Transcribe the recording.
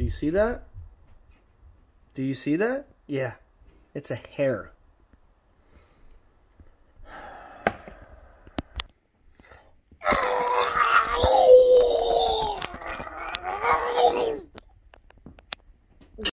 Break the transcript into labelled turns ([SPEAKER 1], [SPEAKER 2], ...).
[SPEAKER 1] Do you see that? Do you see that? Yeah, it's a hair.